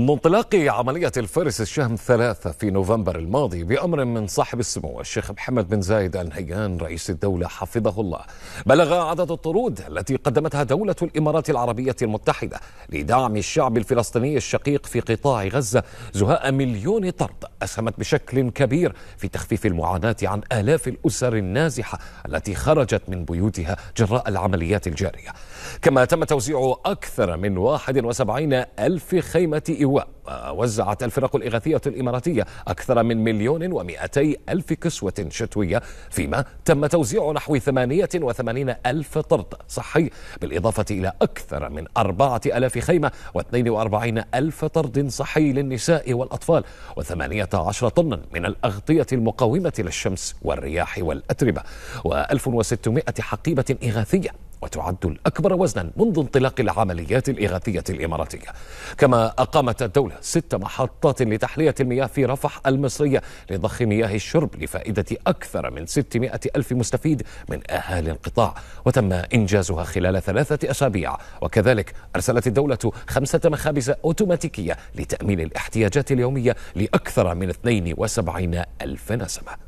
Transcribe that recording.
منذ انطلاق عملية الفرس الشهم ثلاثة في نوفمبر الماضي بأمر من صاحب السمو الشيخ محمد بن زايد آل نهيان رئيس الدولة حفظه الله بلغ عدد الطرود التي قدمتها دولة الإمارات العربية المتحدة لدعم الشعب الفلسطيني الشقيق في قطاع غزة زهاء مليون طرد أسهمت بشكل كبير في تخفيف المعاناة عن آلاف الأسر النازحة التي خرجت من بيوتها جراء العمليات الجارية كما تم توزيع أكثر من 71 ألف خيمة إيواء وزعت الفرق الإغاثية الإماراتية أكثر من مليون ومئتي ألف كسوة شتوية فيما تم توزيع نحو وثمانين ألف طرد صحي بالإضافة إلى أكثر من 4000 خيمة وأربعين ألف طرد صحي للنساء والأطفال و18 طنا من الأغطية المقاومة للشمس والرياح والأتربة و1600 حقيبة إغاثية وتعد الأكبر وزنا منذ انطلاق العمليات الإغاثية الإماراتية كما أقامت الدولة ست محطات لتحلية المياه في رفح المصرية لضخ مياه الشرب لفائدة أكثر من 600 ألف مستفيد من أهالي القطاع وتم إنجازها خلال ثلاثة أسابيع وكذلك أرسلت الدولة خمسة مخابز أوتوماتيكية لتأمين الاحتياجات اليومية لأكثر من 72 ألف نسمة